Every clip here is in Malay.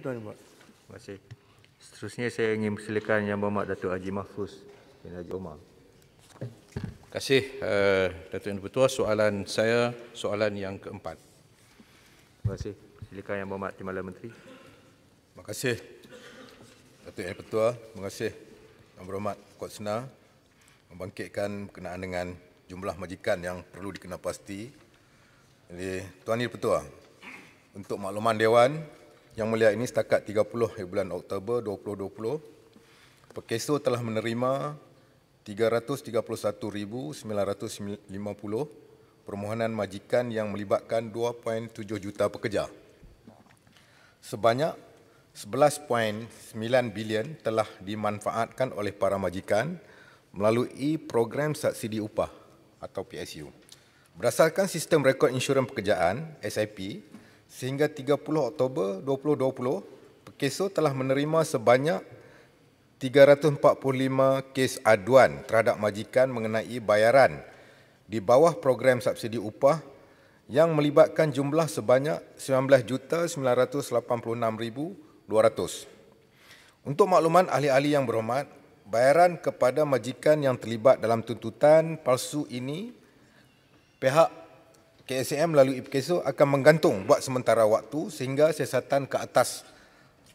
Tuan Imam. Terima kasih. Seterusnya saya ingin persilakan Yang Berhormat Datuk Haji Mahfuz bin Haji Omar. Terima kasih uh, Datuk Yang Berhormat. Soalan saya, soalan yang keempat. Terima kasih. Silakan Yang Berhormat Timbalan Menteri. Terima kasih Datuk Yang Berhormat. Terima kasih Yang Berhormat Kuat Sena membangkitkan berkenaan dengan jumlah majikan yang perlu dikenal pasti. Jadi, Tuan Yang Berhormat, untuk makluman Dewan, yang mulia ini setakat 30 eh, bulan Oktober 2020, Pekeso telah menerima 331,950 permohonan majikan yang melibatkan 2.7 juta pekerja. Sebanyak 11.9 bilion telah dimanfaatkan oleh para majikan melalui program subsidi upah atau PSU. Berdasarkan sistem rekod insurans pekerjaan SIP sehingga 30 Oktober 2020, Pekeso telah menerima sebanyak 345 kes aduan terhadap majikan mengenai bayaran di bawah program subsidi upah yang melibatkan jumlah sebanyak 19,986,200. Untuk makluman ahli-ahli yang berhormat, bayaran kepada majikan yang terlibat dalam tuntutan palsu ini pihak KSM lalu IPKESO akan menggantung buat sementara waktu sehingga siasatan ke atas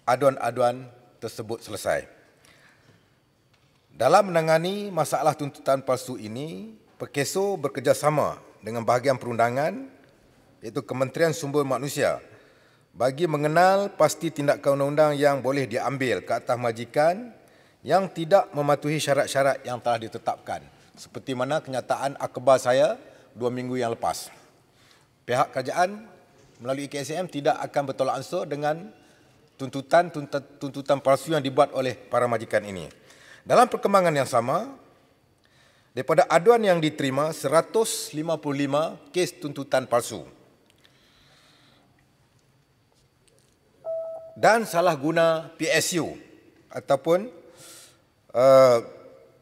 aduan-aduan tersebut selesai. Dalam menangani masalah tuntutan palsu ini, PKESO bekerjasama dengan bahagian perundangan iaitu Kementerian Sumber Manusia bagi mengenal pasti tindakan undang-undang yang boleh diambil ke atas majikan yang tidak mematuhi syarat-syarat yang telah ditetapkan. Seperti mana kenyataan akhbar saya dua minggu yang lepas pihak kerajaan melalui KSM tidak akan bertolak ansur dengan tuntutan tuntutan palsu yang dibuat oleh para majikan ini. Dalam perkembangan yang sama, daripada aduan yang diterima 155 kes tuntutan palsu. Dan salah guna PSU ataupun uh,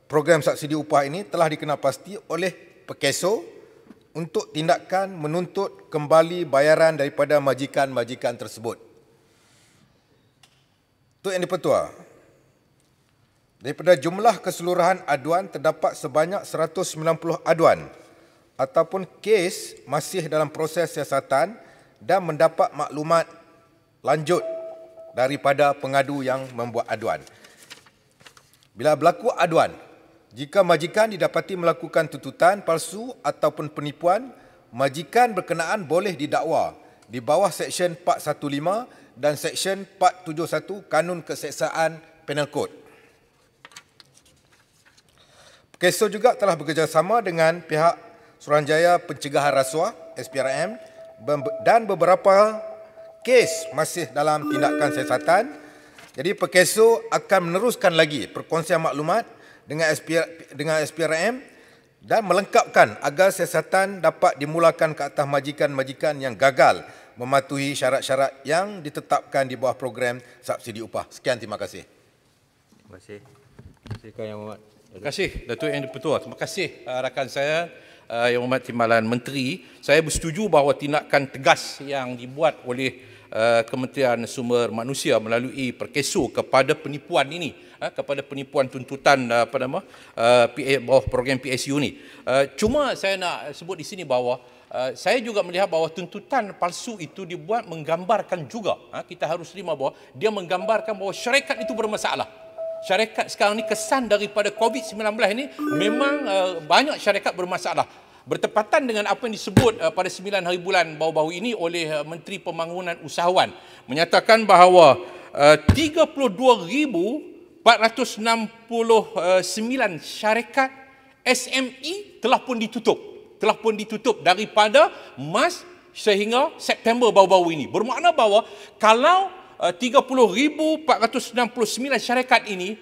program subsidi upah ini telah dikenal pasti oleh Pekeso untuk tindakan menuntut kembali bayaran daripada majikan-majikan tersebut. Tuan Yang Dipertua, daripada jumlah keseluruhan aduan terdapat sebanyak 190 aduan ataupun kes masih dalam proses siasatan dan mendapat maklumat lanjut daripada pengadu yang membuat aduan. Bila berlaku aduan, jika majikan didapati melakukan tuntutan palsu ataupun penipuan, majikan berkenaan boleh didakwa di bawah Seksyen 415 dan Seksyen 471 Kanun Keseksaan Penal Code. Keso juga telah bekerjasama dengan pihak Suruhanjaya Pencegahan Rasuah SPRM dan beberapa kes masih dalam tindakan siasatan. Jadi Pekeso akan meneruskan lagi perkongsian maklumat dengan SP, dengan SPRM dan melengkapkan agar siasatan dapat dimulakan ke atas majikan-majikan yang gagal mematuhi syarat-syarat yang ditetapkan di bawah program subsidi upah. Sekian terima kasih. Terima kasih. Terima kasih Kang Yang Mohamad. Terima kasih Datuk Yang Dipertua. Terima kasih uh, rakan saya uh, Yang Mohamad Timbalan Menteri. Saya bersetuju bahawa tindakan tegas yang dibuat oleh Eh, Kementerian Sumber Manusia melalui perkeso kepada penipuan ini eh, kepada penipuan tuntutan eh, apa nama bawah program PSU ni. Cuma saya nak sebut di sini bahawa saya juga melihat bahawa tuntutan palsu itu dibuat menggambarkan juga kita harus terima bahawa dia menggambarkan bahawa syarikat itu bermasalah. Syarikat sekarang ni kesan daripada COVID-19 ini memang banyak syarikat bermasalah bertepatan dengan apa yang disebut uh, pada 9 hari bulan bau-bau ini oleh uh, Menteri Pembangunan Usahawan menyatakan bahawa uh, 32469 syarikat SME telah pun ditutup telah pun ditutup daripada mas sehingga September bau-bau ini bermakna bahawa kalau 30469 uh, syarikat ini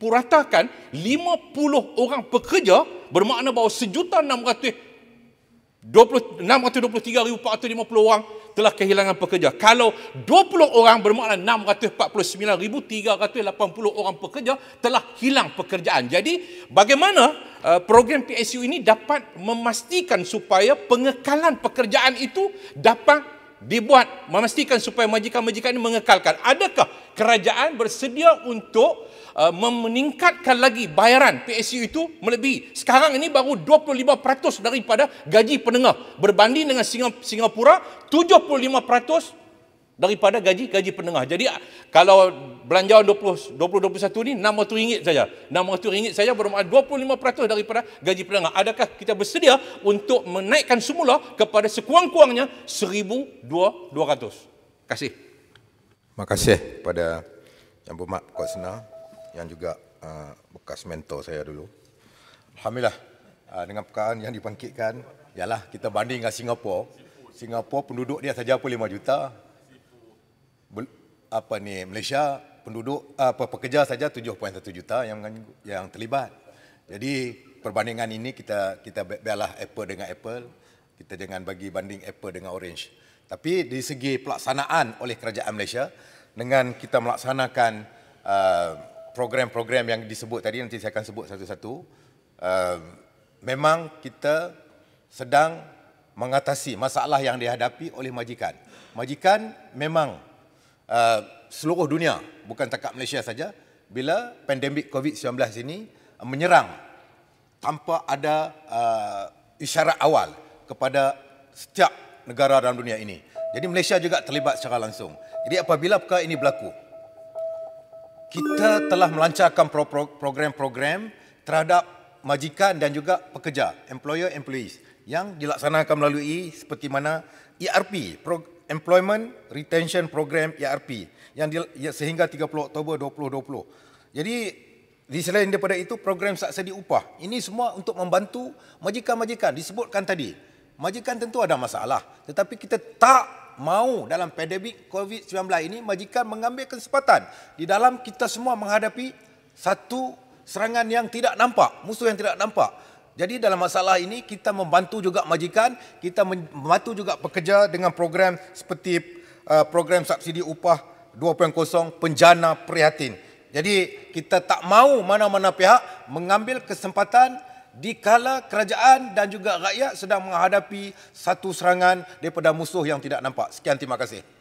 dipuratakan 50 orang pekerja bermakna bahawa sejuta 623,450 orang telah kehilangan pekerja. Kalau 20 orang bermakna 649,380 orang pekerja telah hilang pekerjaan. Jadi bagaimana uh, program PSU ini dapat memastikan supaya pengekalan pekerjaan itu dapat dibuat memastikan supaya majikan-majikan ini mengekalkan adakah kerajaan bersedia untuk uh, meningkatkan lagi bayaran PSU itu melebihi sekarang ini baru 25% daripada gaji penengah berbanding dengan Singapura 75% daripada gaji gaji penengah. Jadi ah, kalau belanjawan 20 2021 ni RM600 saja. RM600 saja bermakna 25% daripada gaji penengah. Adakah kita bersedia untuk menaikkan semula kepada sekurang-kurangnya 1200? Kasih. Terima kasih kepada Yang Berhormat Kuat Sena yang juga ah, bekas mentor saya dulu. Alhamdulillah ah, dengan perkaan yang dibangkitkan ialah kita banding dengan Singapura. Singapura penduduk dia saja pun 5 juta, apa ni Malaysia penduduk apa pekerja saja 7.1 juta yang yang terlibat. Jadi perbandingan ini kita kita belah apple dengan apple, kita jangan bagi banding apple dengan orange. Tapi di segi pelaksanaan oleh kerajaan Malaysia dengan kita melaksanakan uh, program-program yang disebut tadi nanti saya akan sebut satu-satu. Uh, memang kita sedang mengatasi masalah yang dihadapi oleh majikan. Majikan memang uh, seluruh dunia, bukan takat Malaysia saja, bila pandemik COVID-19 ini uh, menyerang tanpa ada uh, isyarat awal kepada setiap negara dalam dunia ini. Jadi Malaysia juga terlibat secara langsung. Jadi apabila perkara ini berlaku, kita telah melancarkan program-program terhadap majikan dan juga pekerja, employer employees yang dilaksanakan melalui seperti mana ERP, Employment Retention Program ERP yang di, ya, sehingga 30 Oktober 2020. Jadi di selain daripada itu program subsidi upah. Ini semua untuk membantu majikan-majikan disebutkan tadi. Majikan tentu ada masalah tetapi kita tak mau dalam pandemik COVID-19 ini majikan mengambil kesempatan di dalam kita semua menghadapi satu serangan yang tidak nampak, musuh yang tidak nampak. Jadi dalam masalah ini kita membantu juga majikan, kita membantu juga pekerja dengan program seperti uh, program subsidi upah 2.0 penjana prihatin. Jadi kita tak mau mana-mana pihak mengambil kesempatan di kala kerajaan dan juga rakyat sedang menghadapi satu serangan daripada musuh yang tidak nampak. Sekian terima kasih.